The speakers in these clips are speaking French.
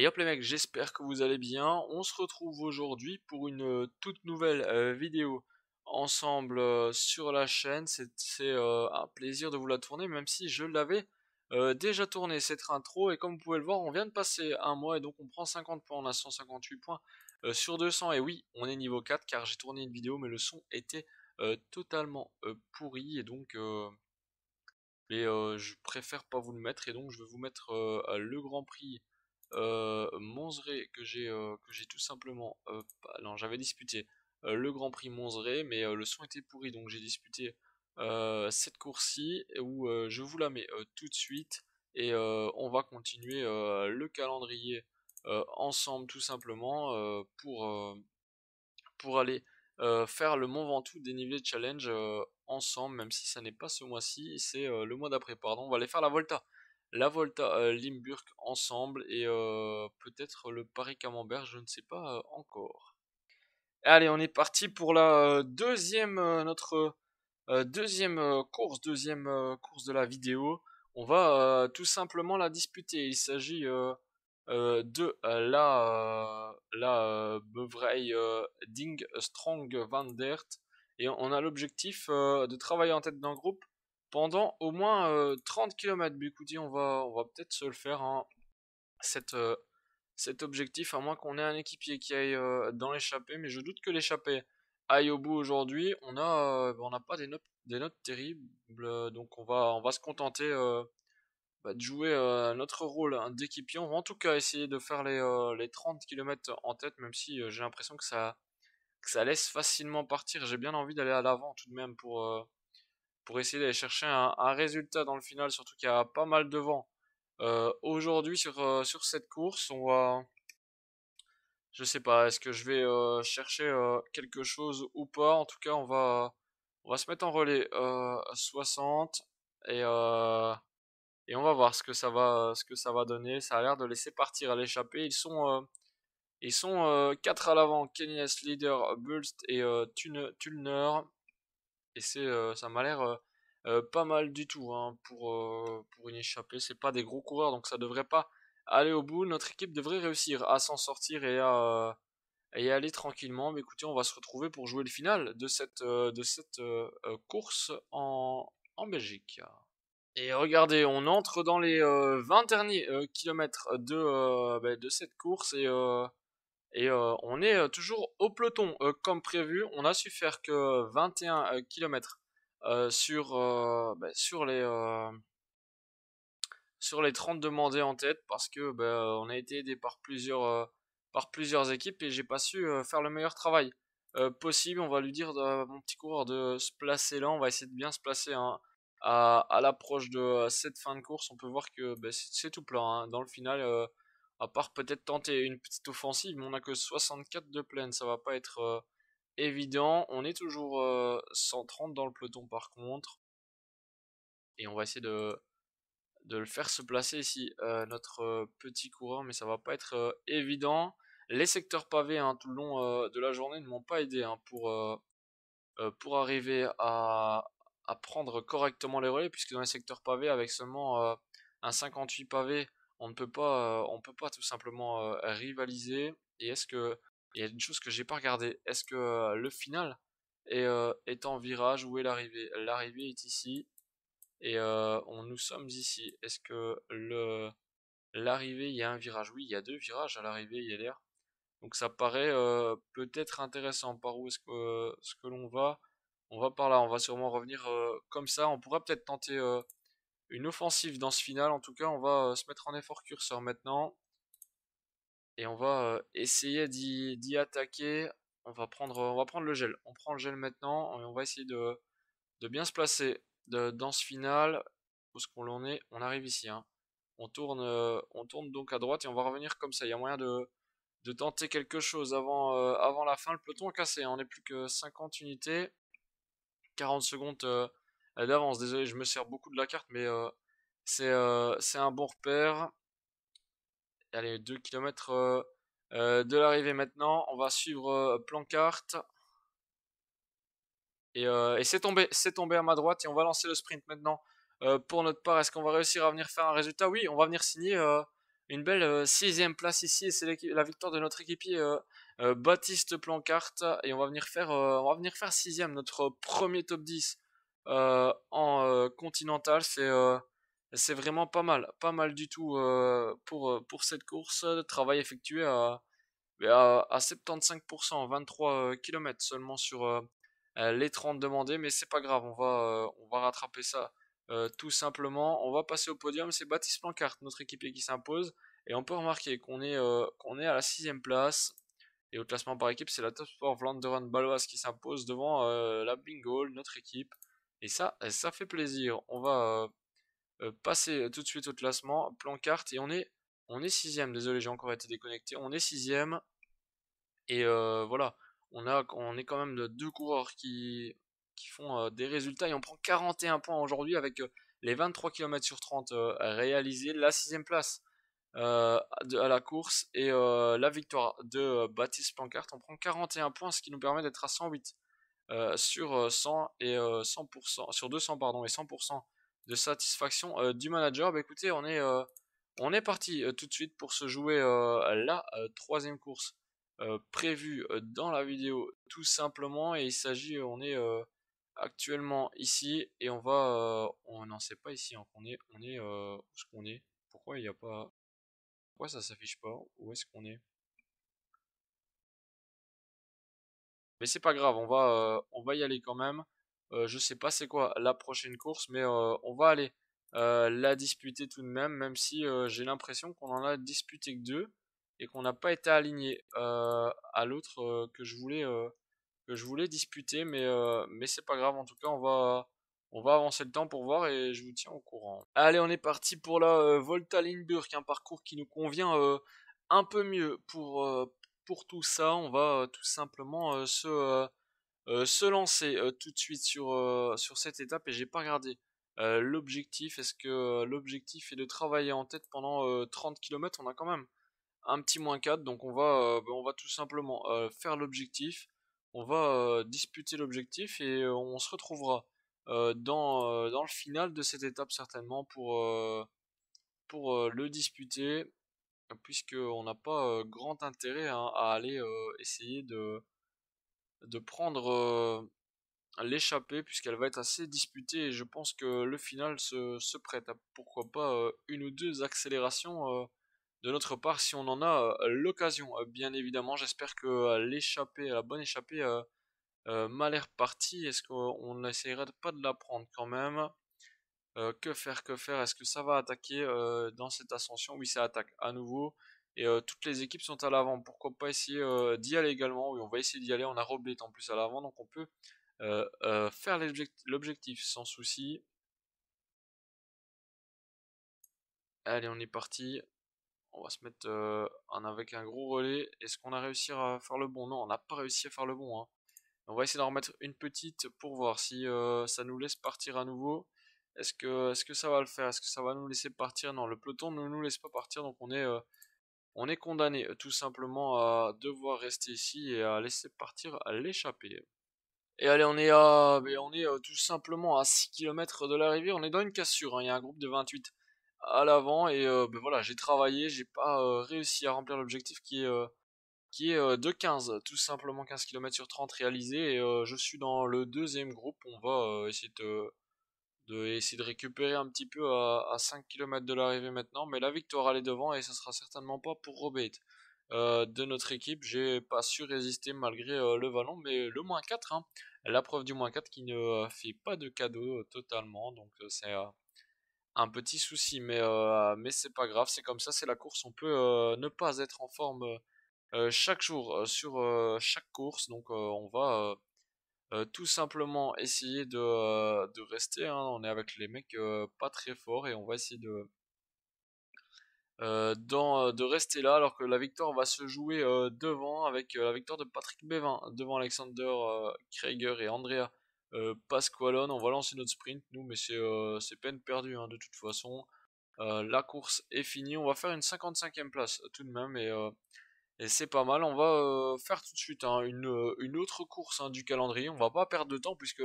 Et hop les mecs, j'espère que vous allez bien. On se retrouve aujourd'hui pour une euh, toute nouvelle euh, vidéo ensemble euh, sur la chaîne. C'est un plaisir de vous la tourner, même si je l'avais déjà tournée cette intro. Et comme vous pouvez le voir, on vient de passer un mois et donc on prend 50 points, on a 158 points sur 200. Et oui, on est niveau 4 car j'ai tourné une vidéo mais le son était totalement pourri et donc... je préfère pas vous le mettre et donc je vais vous mettre le Grand Prix euh, Monzeray que j'ai euh, que j'ai tout simplement euh, non j'avais disputé le Grand Prix Monzeray, mais le son était pourri donc j'ai disputé cette course-ci où je vous la mets tout de suite et on va continuer le calendrier ensemble tout simplement pour pour aller faire le Mont Ventoux dénivelé challenge ensemble même si ça n'est pas ce mois-ci c'est le mois d'après pardon on va aller faire la Volta la Volta euh, Limburg ensemble et euh, peut-être le Paris Camembert, je ne sais pas euh, encore. Allez, on est parti pour la deuxième notre deuxième course, deuxième course de la vidéo. On va tout simplement la disputer. Il s'agit de la la Ding Strong Van Dert et on a l'objectif de travailler en tête d'un groupe pendant au moins 30 euh, km. Bah, on va, on va peut-être se le faire, hein. cette, euh, cet objectif, à moins qu'on ait un équipier qui aille euh, dans l'échappée, mais je doute que l'échappée aille au bout aujourd'hui. On n'a on pas des notes, des notes terribles, donc on va, on va se contenter bah, de jouer notre rôle d'équipier. On va en tout cas essayer de faire les, les 30 km en tête, même si j'ai l'impression que ça, que ça laisse facilement partir. J'ai bien envie d'aller à l'avant tout de même pour pour essayer d'aller chercher un, résultat dans le final, surtout qu'il y a pas mal de vent. Euh, aujourd'hui sur, euh, sur cette course, on va... Je sais pas, est-ce que je vais euh, chercher quelque chose ou pas En tout cas, on va, on va se mettre en relais 60 et et on va voir ce que ça va ce que ça va donner ça a l'air de laisser partir à l'échappée ils sont ils sont 4 à l'avant Kenyas leader Bulst et Tulner et c'est ça m'a l'air euh, pas mal du tout hein, pour, euh, pour une échappée. C'est pas des gros coureurs, donc ça devrait pas aller au bout. Notre équipe devrait réussir à s'en sortir et à, aller tranquillement. Mais écoutez, on va se retrouver pour jouer le final de cette, euh, de cette course en, en Belgique. Et regardez, on entre dans les 20 derniers kilomètres de, ben, de cette course et et on est toujours au peloton comme prévu. On a su faire que 21 kilomètres euh, sur, euh, bah, sur les euh, sur les 30 demandés en tête parce que bah, on a été aidé par plusieurs par plusieurs équipes et j'ai pas su faire le meilleur travail possible. On va lui dire mon petit coureur de se placer là. On va essayer de bien se placer hein, à, à l'approche de cette fin de course. On peut voir que bah, c'est tout plein. Dans le final, à part peut-être tenter une petite offensive, mais on a que 64 de plaine Ça va pas être évident. On est toujours 130 euh, dans le peloton par contre. Et on va essayer de, de le faire se placer ici, euh, notre euh, petit coureur, mais ça va pas être évident. Les secteurs pavés hein, tout le long de la journée ne m'ont pas aidé hein, pour, pour arriver à, à, prendre correctement les relais, puisque dans les secteurs pavés, avec seulement un 58 pavé, on ne peut pas, on peut pas tout simplement rivaliser. Et est-ce que il y a une chose que j'ai pas regardé, Est-ce que le final est, est en virage Où est l'arrivée L'arrivée est ici. Et on, nous sommes ici. Est-ce que l'arrivée, il y a un virage Oui, il y a deux virages à l'arrivée, il y a l'air. Donc ça paraît peut-être intéressant. Par où est-ce que, ce que l'on va On va par là. On va sûrement revenir comme ça. On pourra peut-être tenter une offensive dans ce final. En tout cas, on va se mettre en effort curseur maintenant et on va essayer d'y attaquer. On va, prendre, on va le gel. On prend le gel maintenant et on va essayer de, bien se placer dans ce final. Où ce qu'on l'en est, on arrive ici. Hein. On, tourne, on tourne donc à droite et on va revenir comme ça. Il y a moyen de, tenter quelque chose avant, la fin. Le peloton est cassé. Hein. On est plus que 50 unités. 40 secondes d'avance. Désolé, je me sers beaucoup de la carte, mais c'est un bon repère allez, 2 km euh, euh, de l'arrivée maintenant. On va suivre euh, Plancart. Et, c'est tombé, c'est tombé à ma droite et on va lancer le sprint maintenant. pour notre part, est-ce qu'on va réussir à venir faire un résultat Oui, on va venir signer une belle sixième place ici et c'est la victoire de notre équipier Baptiste Plancart. et on va venir faire on va venir faire sixième notre premier top 10 en continental c'est c'est vraiment pas mal, pas mal du tout euh, pour, euh, pour cette course. Euh, travail effectué à, à, 75%, 23 km seulement sur les 30 demandés, mais c'est pas grave, on va, on va rattraper ça tout simplement. On va passer au podium, c'est Baptiste Plancart, notre équipier qui s'impose, et on peut remarquer qu'on est, est à la 6 place. Et au classement par équipe, c'est la Top Sport Vlanderen Baloise qui s'impose devant la Bingo, notre équipe. Et ça, ça fait plaisir. On va euh, passer euh, tout de suite au classement, plan et on est on est sixième. Désolé, j'ai encore été déconnecté. On est sixième. Et euh, voilà, on, a, on est quand même de deux coureurs qui, qui font des résultats. Et on prend 41 points aujourd'hui avec les 23 km sur 30 réalisés, la sixième place à la course et la victoire de Baptiste Plancarte. On prend 41 points, ce qui nous permet d'être à 108 sur 100 et 100%, sur 200 pardon et 100% de satisfaction euh, du manager. Bah, écoutez, on est, euh, on est parti euh, tout de suite pour se jouer la troisième course prévue dans la vidéo tout simplement. Et il s'agit, on est actuellement ici et on va, on n'en sait pas ici, hein, on est, on est, ce qu'on est Pourquoi il n'y a pas, pourquoi ça s'affiche pas Où est-ce qu'on est, mais c'est pas grave, on va, on va y aller quand même. Euh, je sais pas c'est quoi la prochaine course, mais euh, on va aller euh, la disputer tout de même, même si j'ai l'impression qu'on en a disputé que deux et qu'on n'a pas été aligné à l'autre que je voulais que je voulais disputer, mais mais c'est pas grave. En tout cas, on va on va avancer le temps pour voir et je vous tiens au courant. Allez, on est parti pour la Volta Lindbergh, un parcours qui nous convient un peu mieux pour pour tout ça. On va tout simplement se euh, se lancer euh, tout de suite sur, euh, sur cette étape et j'ai pas regardé l'objectif. Est-ce que l'objectif est de travailler en tête pendant 30 km On a quand même un petit moins 4, donc on va, on va tout simplement faire l'objectif. On va disputer l'objectif et on se retrouvera dans, dans, le final de cette étape certainement pour, pour le disputer puisqu'on n'a pas grand intérêt hein, à aller essayer de, de prendre l'échappée puisqu'elle va être assez disputée et je pense que le final se, prête à pourquoi pas une ou deux accélérations de notre part si on en a l'occasion. bien évidemment, j'espère que l'échappée, la bonne échappée m'a l'air partie. Est-ce qu'on n'essayera pas de la prendre quand même Que faire, que faire Est-ce que ça va attaquer dans cette ascension Oui, ça attaque à nouveau. Et euh, toutes les équipes sont à l'avant. Pourquoi pas essayer euh, d'y aller également Oui, on va essayer d'y aller. On a Roblet en plus à l'avant, donc on peut euh, faire l'objectif sans souci. Allez, on est parti. On va se mettre en avec un gros relais. Est-ce qu'on a réussi à faire le bon Non, on n'a pas réussi à faire le bon. Hein. On va essayer d'en remettre une petite pour voir si ça nous laisse partir à nouveau. Est-ce que, est -ce que ça va le faire Est-ce que ça va nous laisser partir Non, le peloton ne nous laisse pas partir, donc on est on est condamné euh, tout simplement à devoir rester ici et à laisser partir l'échappée. Et allez, on est à, on est euh, tout simplement à 6 km de la rivière, on est dans une cassure, hein. il y a un groupe de 28 à l'avant et euh, ben voilà, j'ai travaillé, j'ai pas réussi à remplir l'objectif qui est qui est de 15, tout simplement 15 km sur 30 réalisés. et je suis dans le deuxième groupe, on va essayer de de essayer de récupérer un petit peu à, 5 km de l'arrivée maintenant. Mais la victoire allait devant et ce sera certainement pas pour Robert. Euh, de notre équipe, j'ai pas su résister malgré euh, le vallon. mais le moins 4, hein. la preuve du moins 4 qui ne euh, fait pas de cadeau totalement, donc c'est un petit souci, mais, mais c'est pas grave, c'est comme ça, c'est la course, on peut ne pas être en forme chaque jour sur chaque course, donc on va euh, tout simplement essayer de, euh, rester. Hein. On est avec les mecs euh, pas très forts et on va essayer de, de rester là alors que la victoire va se jouer devant avec la victoire de Patrick Bévin devant Alexander Krieger et Andrea Pasqualone. On va lancer notre sprint nous mais c'est peine perdue hein, de toute façon. la course est finie. On va faire une 55e place tout de même et et c'est pas mal, on va euh, faire tout de suite hein, euh, une, autre course hein, du calendrier, on va pas perdre de temps puisque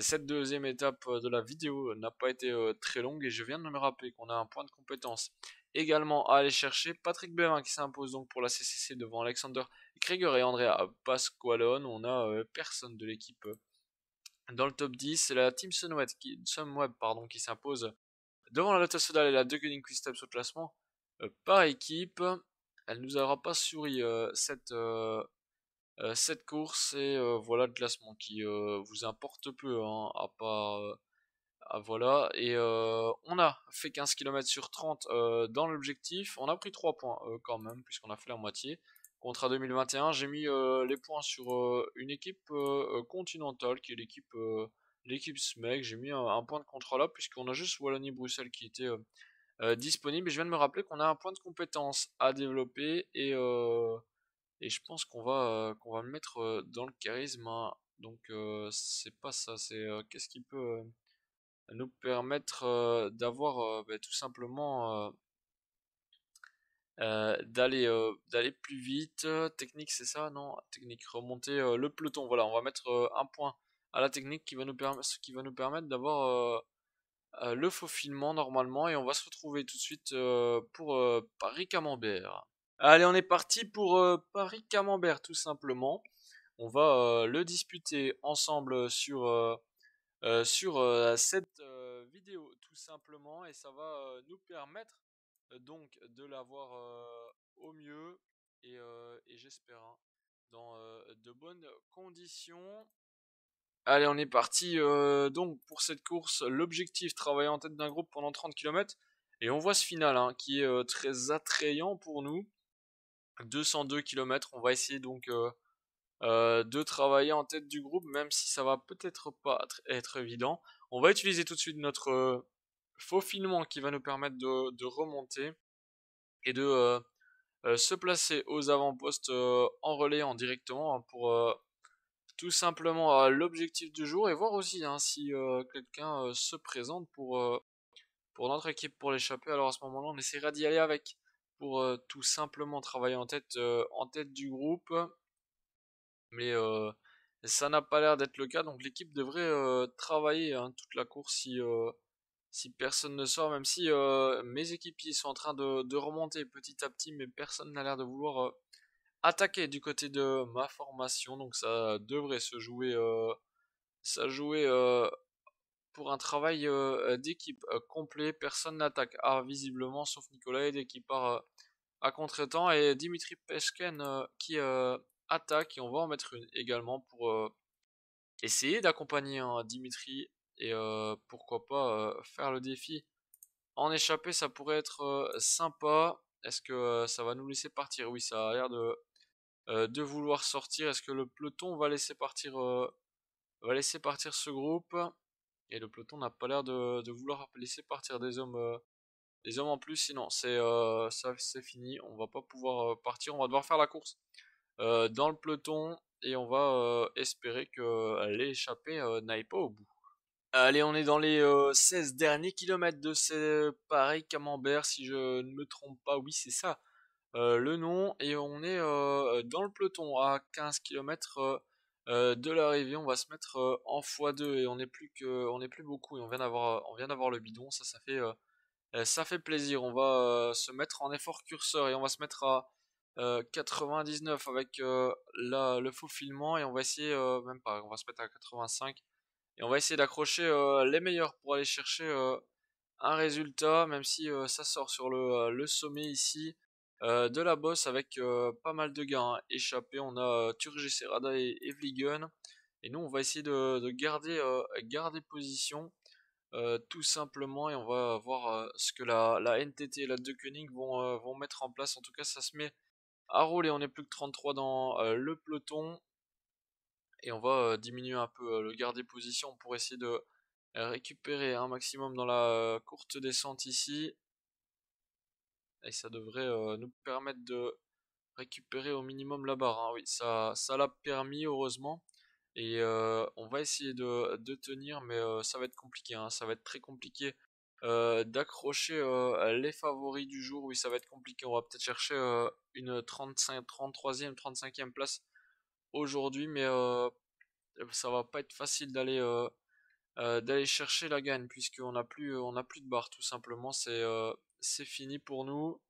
cette deuxième étape euh, de la vidéo n'a pas été très longue et je viens de me rappeler qu'on a un point de compétence également à aller chercher. Patrick Bévin qui s'impose donc pour la CCC devant Alexander Krieger et Andrea Pasqualone, on a personne de l'équipe dans le top 10, c'est la Team Sunweb qui, pardon, qui s'impose devant la Lotus Sodal et la De Quick au classement par équipe elle nous aura pas souri euh, cette, euh, euh, cette course et voilà le classement qui vous importe peu hein, à pas voilà, et on a fait 15 km sur 30 dans l'objectif. On a pris 3 points quand même, puisqu'on a fait la moitié. Contrat 2021, j'ai mis les points sur une équipe continentale, qui est l'équipe l'équipe SMEC. J'ai mis un, point de contrat là, puisqu'on a juste Wallonie-Bruxelles qui était euh, disponible. Et je viens de me rappeler qu'on a un point de compétence à développer et, euh, et je pense qu'on va, euh, qu'on va le mettre dans le charisme. Hein. Donc c'est pas ça, c'est qu'est-ce qui peut nous permettre d'avoir bah, tout simplement... d'aller d'aller plus vite. Technique, c'est ça Non, technique, remonter le peloton. Voilà, on va mettre un point à la technique qui va nous, permettre qui va nous permettre d'avoir euh, le faux normalement et on va se retrouver tout de suite euh, pour euh, Paris Camembert. Allez, on est parti pour Paris Camembert tout simplement. On va le disputer ensemble sur, sur cette vidéo tout simplement et ça va nous permettre donc de l'avoir au mieux et, j'espère hein, dans de bonnes conditions. Allez, on est parti euh, donc pour cette course. L'objectif, travailler en tête d'un groupe pendant 30 km. Et on voit ce final hein, qui est euh, très attrayant pour nous. 202 km, on va essayer donc euh, de travailler en tête du groupe, même si ça va peut-être pas être évident. On va utiliser tout de suite notre faux qui va nous permettre de, remonter et de se placer aux avant-postes en relais en directement hein, pour tout simplement à l'objectif du jour et voir aussi hein, si euh, quelqu'un euh, se présente pour, euh, pour notre équipe pour l'échapper. Alors à ce moment-là, on essaiera d'y aller avec pour tout simplement travailler en tête, en tête du groupe. Mais ça n'a pas l'air d'être le cas, donc l'équipe devrait travailler hein, toute la course si, si personne ne sort, même si mes équipiers sont en train de, de, remonter petit à petit, mais personne n'a l'air de vouloir attaquer du côté de ma formation. Donc ça devrait se jouer, euh, ça jouer euh, pour un travail euh, d'équipe complet. Personne n'attaque. Ah, visiblement, sauf Nicolas Aide qui part à contre-temps. Et Dimitri Pesken qui attaque. Et on va en mettre une également pour essayer d'accompagner hein, Dimitri. Et pourquoi pas faire le défi. En échapper, ça pourrait être sympa. Est-ce que ça va nous laisser partir Oui, ça a l'air de euh, de vouloir sortir. Est-ce que le peloton va laisser partir, euh, va laisser partir ce groupe Et le peloton n'a pas l'air de, vouloir laisser partir des hommes, euh, des hommes en plus. Sinon, c'est c'est fini. On va pas pouvoir partir. On va devoir faire la course dans le peloton et on va espérer que l'échappée n'aille pas au bout. Allez, on est dans les 16 derniers kilomètres de ces Paris Camembert, si je ne me trompe pas. Oui, c'est ça. Euh, le nom et on est euh, dans le peloton à 15 km de de l'arrivée. On va se mettre euh, en x2 et on n'est plus que on n'est plus beaucoup et on vient d'avoir on vient d'avoir le bidon. Ça ça fait ça fait plaisir. On va se mettre en effort curseur et on va se mettre à 99 avec le faux filement et on va essayer même pas. On va se mettre à 85 et on va essayer d'accrocher les meilleurs pour aller chercher un résultat. Même si ça sort sur le sommet ici. Euh, de la bosse avec euh, pas mal de gars hein. échappés. On a euh, et Evligun. Et nous, on va essayer de, euh, garder, position tout simplement. Et on va voir ce que la, NTT et la De vont, vont mettre en place. En tout cas, ça se met à rouler. On est plus que 33 dans le peloton. Et on va diminuer un peu le garder position pour essayer de récupérer un maximum dans la courte descente ici. Et ça devrait euh, nous permettre de récupérer au minimum la barre. Hein. Oui, ça ça l'a permis, heureusement. Et euh, on va essayer de, de tenir, mais euh, ça va être compliqué. Hein. Ça va être très compliqué d'accrocher les favoris du jour. Oui, ça va être compliqué. On va peut-être chercher une 33e, 35e place aujourd'hui, mais ça va pas être facile d'aller d'aller chercher la gagne puisqu'on n'a plus on plus de barre tout simplement. C'est c'est fini pour nous.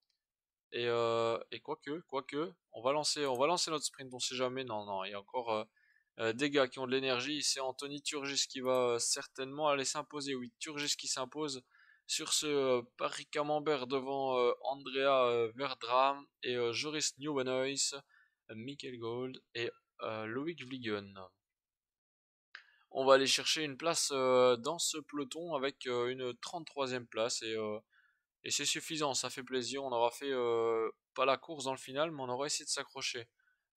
Et, euh, et quoique, quoique, on va lancer, on va lancer notre sprint. On sait jamais. Non, non, il y a encore euh, euh, des gars qui ont de l'énergie. C'est Anthony Turgis qui va certainement aller s'imposer. Oui, Turgis qui s'impose sur ce Paris Camembert devant Andrea Verdram et Joris Nieuwenhuis, Michael Gold et Loïc Vliegen on va aller chercher une place dans ce peloton avec une 33e place et et c'est suffisant, ça fait plaisir. On aura fait pas la course dans le final, mais on aura essayé de s'accrocher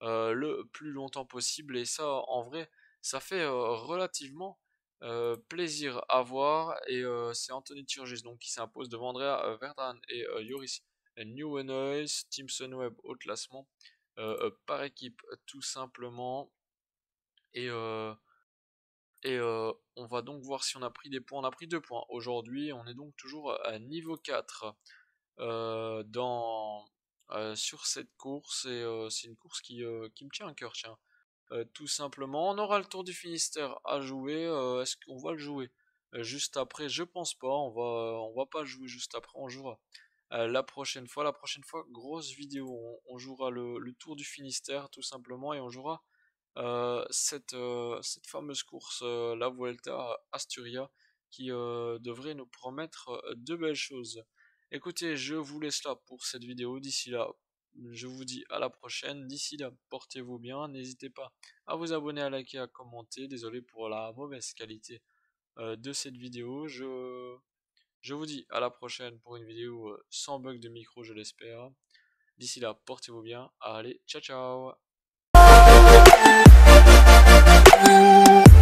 le plus longtemps possible. Et ça, en vrai, ça fait relativement plaisir à voir. Et c'est Anthony Turgis donc, qui s'impose devant Andrea Verdan et Yoris Newenois. Timson Webb au classement par équipe, tout simplement. Et et on va donc voir si on a pris des points. On a pris deux points. Aujourd'hui, on est donc toujours à niveau 4 dans, sur cette course. Et c'est une course qui, me tient à cœur, tiens. tout simplement, on aura le Tour du Finistère à jouer. Est-ce qu'on va le jouer juste après Je pense pas. On va, on va pas jouer juste après. On jouera la prochaine fois. La prochaine fois, grosse vidéo. On, jouera le Tour du Finistère, tout simplement. Et on jouera euh, euh, cette, fameuse course, euh, la Vuelta Asturia, qui devrait nous promettre de belles choses. Écoutez, je vous laisse là pour cette vidéo. D'ici là, je vous dis à la prochaine. D'ici là, portez-vous bien. N'hésitez pas à vous abonner, à liker, à commenter. Désolé pour la mauvaise qualité de cette vidéo. Je, je vous dis à la prochaine pour une vidéo sans bug de micro, je l'espère. D'ici là, portez-vous bien. Allez, ciao ciao Oh,